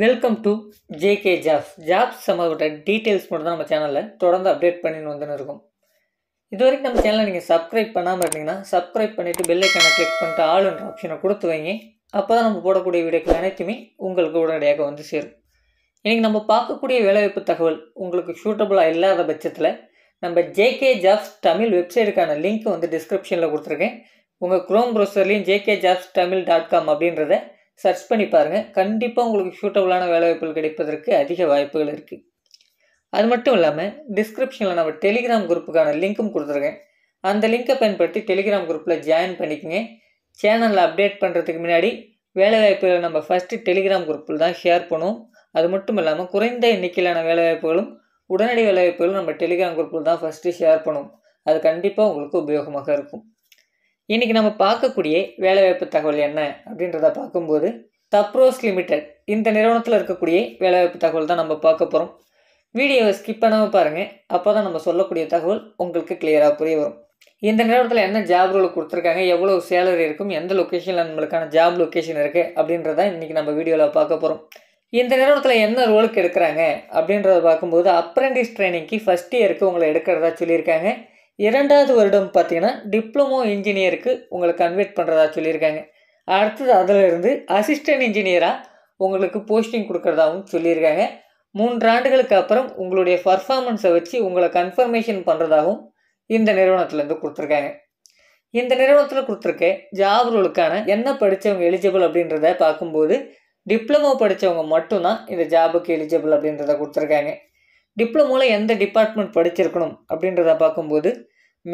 welcome to JK jobs jobs சம்மந்தப்பட்ட details மட்டும் தான் நம்ம சேனலில் தொடர்ந்து அப்டேட் பண்ணின்னு வந்துன்னு இருக்கும் இது வரைக்கும் நம்ம சேனலை நீங்கள் சப்ஸ்கிரைப் பண்ணாமல் இருந்தீங்கன்னா சப்ஸ்கிரைப் பண்ணிவிட்டு பெல்லைக்கான கிளிக் பண்ணிட்டு ஆளுன்ற ஆப்ஷனை கொடுத்து வைங்க அப்போ தான் நம்ம போடக்கூடிய வீடியோக்கள் அனைத்துமே உங்களுக்கு உடனடியாக வந்து சேரும் இன்றைக்கி நம்ம பார்க்கக்கூடிய வேலைவாய்ப்பு தகவல் உங்களுக்கு சூட்டபுளாக இல்லாத பட்சத்தில் நம்ம ஜேகே ஜாப்ஸ் தமிழ் வெப்சைட்டுக்கான லிங்க் வந்து டிஸ்கிரிப்ஷனில் கொடுத்துருக்கேன் உங்கள் குரோம் ப்ரௌசர்லேயும் JK jobs Tamil dot com அப்படின்றத சர்ச் பண்ணி பாருங்கள் கண்டிப்பாக உங்களுக்கு சூட்டபுளான வேலைவாய்ப்புகள் கிடைப்பதற்கு அதிக வாய்ப்புகள் இருக்குது அது மட்டும் இல்லாமல் டிஸ்கிரிப்ஷனில் நம்ம டெலிகிராம் குரூப்புக்கான லிங்க்கும் கொடுத்துருக்கேன் அந்த லிங்கை பயன்படுத்தி டெலிகிராம் குரூப்பில் ஜாயின் பண்ணிக்கோங்க சேனலில் அப்டேட் பண்ணுறதுக்கு முன்னாடி வேலைவாய்ப்புகளை நம்ம ஃபஸ்ட்டு டெலிகிராம் குரூப்பில் தான் ஷேர் பண்ணுவோம் அது மட்டும் இல்லாமல் குறைந்த எண்ணிக்கையிலான வேலைவாய்ப்புகளும் உடனடி வேலைவாய்ப்புகளும் நம்ம டெலிகிராம் குரூப்பில் தான் ஃபஸ்ட்டு ஷேர் பண்ணுவோம் அது கண்டிப்பாக உங்களுக்கு உபயோகமாக இருக்கும் இன்றைக்கி நம்ம பார்க்கக்கூடிய வேலைவாய்ப்பு தகவல் என்ன அப்படின்றத பார்க்கும்போது தப்ரோஸ் லிமிடெட் இந்த நிறுவனத்தில் இருக்கக்கூடிய வேலைவாய்ப்பு தகவல் தான் நம்ம பார்க்க போகிறோம் வீடியோவை ஸ்கிப் பண்ணாமல் பாருங்கள் அப்போ தான் நம்ம சொல்லக்கூடிய தகவல் உங்களுக்கு கிளியராக புரிய வரும் இந்த நிறுவனத்தில் என்ன ஜாப் ரோல் கொடுத்துருக்காங்க எவ்வளோ சேலரி இருக்கும் எந்த லொக்கேஷனில் நம்மளுக்கான ஜாப் லொக்கேஷன் இருக்குது அப்படின்றத இன்றைக்கி நம்ம வீடியோவில் பார்க்க போகிறோம் இந்த நிறுவனத்தில் என்ன ரோலுக்கு எடுக்கிறாங்க அப்படின்றத பார்க்கும்போது அப்ரெண்டிஸ் ட்ரைனிங்க்கு ஃபஸ்ட் இயருக்கு உங்களை எடுக்கிறதா சொல்லியிருக்காங்க இரண்டாவது வருடம் பார்த்தீங்கன்னா டிப்ளமோ இன்ஜினியருக்கு உங்களை கன்வெர்ட் பண்ணுறதா சொல்லியிருக்காங்க அடுத்தது அதிலிருந்து அசிஸ்டன்ட் இன்ஜினியராக உங்களுக்கு போஸ்டிங் கொடுக்குறதாகவும் சொல்லியிருக்காங்க மூன்று ஆண்டுகளுக்கு அப்புறம் உங்களுடைய பர்ஃபார்மன்ஸை வச்சு உங்களை கன்ஃபர்மேஷன் பண்ணுறதாகவும் இந்த நிறுவனத்துலேருந்து கொடுத்துருக்காங்க இந்த நிறுவனத்தில் கொடுத்துருக்க ஜாப் ரோலுக்கான என்ன படித்தவங்க எலிஜிபிள் அப்படின்றத பார்க்கும்போது டிப்ளமோ படித்தவங்க மட்டும்தான் இந்த ஜாபுக்கு எலிஜிபிள் அப்படின்றத கொடுத்துருக்காங்க டிப்ளமோவில் எந்த டிபார்ட்மெண்ட் படிச்சிருக்கணும் அப்படின்றத பார்க்கும்போது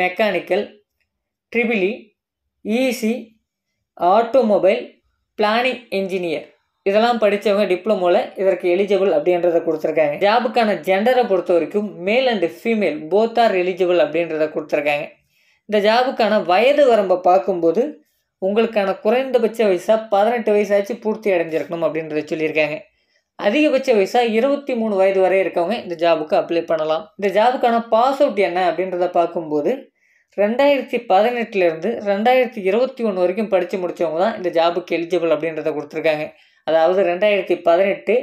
mechanical triple E EC automobile planning engineer இதெல்லாம் படித்தவங்க டிப்ளமோவில் இதற்கு எலிஜிபிள் அப்படின்றத கொடுத்துருக்காங்க ஜாபுக்கான ஜெண்டரை பொறுத்த வரைக்கும் male and female both are eligible அப்படின்றத கொடுத்துருக்காங்க இந்த ஜாபுக்கான வயது வரம்பை பார்க்கும்போது உங்களுக்கான குறைந்தபட்ச வயசாக பதினெட்டு வயசாச்சு பூர்த்தி அடைஞ்சிருக்கணும் அப்படின்றத சொல்லியிருக்காங்க அதிகபட்ச வயசாக இருபத்தி மூணு வயது வரை இருக்கவங்க இந்த ஜாபுக்கு அப்ளை பண்ணலாம் இந்த ஜாபுக்கான பாஸ் அவுட் என்ன அப்படின்றத பார்க்கும்போது ரெண்டாயிரத்தி பதினெட்டுலேருந்து ரெண்டாயிரத்தி இருபத்தி ஒன்று வரைக்கும் படித்து முடித்தவங்க தான் இந்த ஜாபுக்கு எலிஜிபிள் அப்படின்றத கொடுத்துருக்காங்க அதாவது ரெண்டாயிரத்தி பதினெட்டு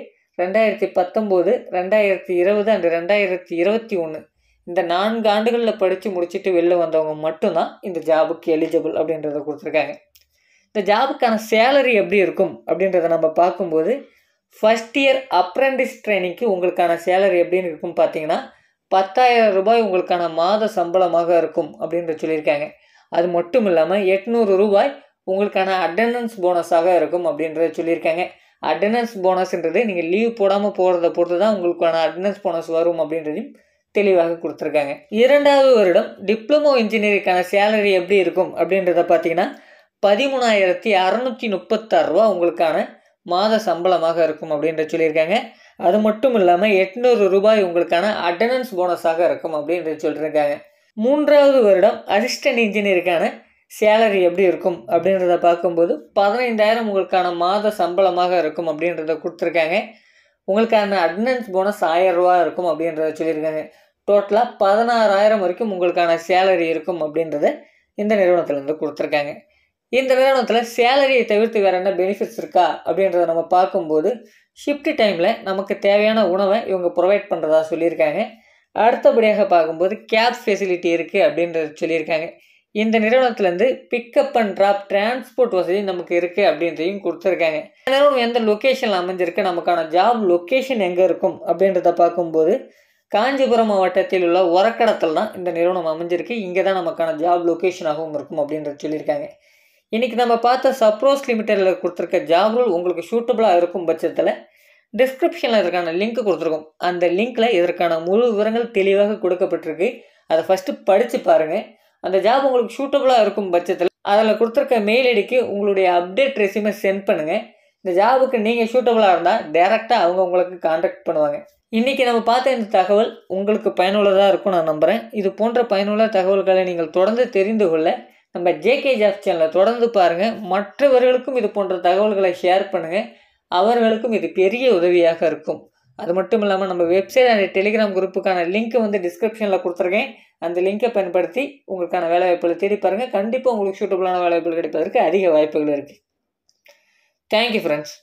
ரெண்டாயிரத்தி பத்தொம்போது ரெண்டாயிரத்தி இருபது அண்டு ரெண்டாயிரத்தி இருபத்தி ஒன்று இந்த நான்கு ஆண்டுகளில் படித்து முடிச்சுட்டு வெளில வந்தவங்க மட்டும்தான் இந்த ஜாபுக்கு எலிஜிபிள் அப்படின்றத கொடுத்துருக்காங்க இந்த ஜாபுக்கான சேலரி எப்படி இருக்கும் அப்படின்றத நம்ம பார்க்கும்போது ஃபஸ்ட் இயர் அப்ரெண்டிஸ் ட்ரைனிங்க்கு உங்களுக்கான சேலரி எப்படின்னு இருக்கும் பார்த்தீங்கன்னா பத்தாயிரம் ரூபாய் உங்களுக்கான மாத சம்பளமாக இருக்கும் அப்படின்ற சொல்லியிருக்காங்க அது மட்டும் இல்லாமல் எட்நூறு ரூபாய் உங்களுக்கான அட்டண்டன்ஸ் போனஸாக இருக்கும் அப்படின்றத சொல்லியிருக்காங்க அட்டண்டன்ஸ் போனஸ்ன்றது நீங்கள் லீவ் போடாமல் போகிறத பொறுத்து தான் உங்களுக்கான அட்டண்டன்ஸ் போனஸ் வரும் அப்படின்றதையும் தெளிவாக கொடுத்துருக்காங்க இரண்டாவது வருடம் டிப்ளமோ இன்ஜினியரிங்கான சேலரி எப்படி இருக்கும் அப்படின்றத பார்த்தீங்கன்னா பதிமூணாயிரத்தி அறநூற்றி முப்பத்தாறு ரூபா உங்களுக்கான மாத சம்பளமாக இருக்கும் அப்படின்ற சொல்லியிருக்காங்க அது மட்டும் இல்லாமல் எட்நூறு ரூபாய் உங்களுக்கான அட்டண்டன்ஸ் போனஸாக இருக்கும் அப்படின்ற சொல்லியிருக்காங்க மூன்றாவது வருடம் அசிஸ்டன்ட் இன்ஜினியருக்கான சேலரி எப்படி இருக்கும் அப்படின்றத பார்க்கும்போது பதினைந்தாயிரம் உங்களுக்கான மாத சம்பளமாக இருக்கும் அப்படின்றத கொடுத்துருக்காங்க உங்களுக்கான அட்டண்டன்ஸ் போனஸ் ஆயிரம் ரூபா இருக்கும் அப்படின்றத சொல்லியிருக்காங்க டோட்டலாக பதினாறாயிரம் வரைக்கும் உங்களுக்கான சேலரி இருக்கும் அப்படின்றத இந்த நிறுவனத்துலேருந்து கொடுத்துருக்காங்க இந்த நிறுவனத்தில் சேலரியை தவிர்த்து வேறு என்ன பெனிஃபிட்ஸ் இருக்கா அப்படின்றத நம்ம பார்க்கும்போது ஷிஃப்ட் டைமில் நமக்கு தேவையான உணவை இவங்க ப்ரொவைட் பண்ணுறதா சொல்லியிருக்காங்க அடுத்தபடியாக பார்க்கும்போது கேப் ஃபெசிலிட்டி இருக்குது அப்படின்றது சொல்லியிருக்காங்க இந்த நிறுவனத்துலேருந்து பிக்கப் அண்ட் ட்ராப் டிரான்ஸ்போர்ட் வசதி நமக்கு இருக்குது அப்படின்றதையும் கொடுத்துருக்காங்க நிறுவனம் எந்த லொக்கேஷனில் அமைஞ்சிருக்கு நமக்கான ஜாப் லொக்கேஷன் எங்கே இருக்கும் அப்படின்றத பார்க்கும்போது காஞ்சிபுரம் மாவட்டத்தில் உள்ள உரக்கடத்தில் தான் இந்த நிறுவனம் அமைஞ்சிருக்கு இங்கே தான் நமக்கான ஜாப் லொக்கேஷனாகவும் இருக்கும் அப்படின்றது சொல்லியிருக்காங்க இன்றைக்கி நம்ம பார்த்த சப்ரோஸ் லிமிட்டடில் கொடுத்துருக்க ஜாப் ரூல் உங்களுக்கு சூட்டபுளாக இருக்கும் பட்சத்தில் டிஸ்கிரிப்ஷனில் இதற்கான லிங்க் கொடுத்துருக்கோம் அந்த லிங்க்கில் இதற்கான முழு விவரங்கள் தெளிவாக கொடுக்கப்பட்டிருக்கு அதை ஃபஸ்ட்டு படித்து பாருங்கள் அந்த ஜாப் உங்களுக்கு சூட்டபுளாக இருக்கும் பட்சத்தில் அதில் கொடுத்துருக்க மெயில் ஐடிக்கு உங்களுடைய அப்டேட் ரெசியூமை சென்ட் பண்ணுங்கள் இந்த ஜாபுக்கு நீங்கள் சூட்டபுளாக இருந்தால் டேரெக்டாக அவங்க உங்களுக்கு காண்டாக்ட் பண்ணுவாங்க இன்றைக்கி நம்ம பார்த்த இந்த தகவல் உங்களுக்கு பயனுள்ளதாக இருக்கும் நான் நம்புகிறேன் இது போன்ற பயனுள்ள தகவல்களை நீங்கள் தொடர்ந்து தெரிந்து கொள்ள நம்ம ஜேகே ஜாஸ் சேனலை தொடர்ந்து பாருங்கள் மற்றவர்களுக்கும் இது போன்ற தகவல்களை ஷேர் பண்ணுங்கள் அவர்களுக்கும் இது பெரிய உதவியாக இருக்கும் அது மட்டும் இல்லாமல் நம்ம வெப்சைட் அண்ட் டெலிகிராம் குரூப்புக்கான லிங்க்கு வந்து டிஸ்கிரிப்ஷனில் கொடுத்துருக்கேன் அந்த லிங்கை பயன்படுத்தி உங்களுக்கான வேலைவாய்ப்புகளை தேடி பாருங்கள் கண்டிப்பாக உங்களுக்கு சூட்டபுளான வேலைவாய்ப்புகள் கிடைப்பதற்கு அதிக வாய்ப்புகள் இருக்குது தேங்க்யூ ஃப்ரெண்ட்ஸ்